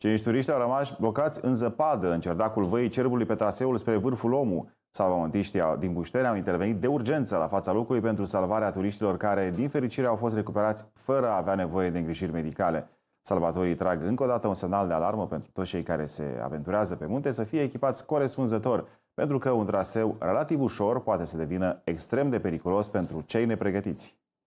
Cei turiști au rămas blocați în zăpadă, în cerdacul văii cerbului pe traseul spre vârful Omu. Salvamontiștii din Bușteni au intervenit de urgență la fața locului pentru salvarea turiștilor care, din fericire, au fost recuperați fără a avea nevoie de îngrijiri medicale. Salvatorii trag încă o dată un semnal de alarmă pentru toți cei care se aventurează pe munte să fie echipați corespunzător, pentru că un traseu relativ ușor poate să devină extrem de periculos pentru cei nepregătiți.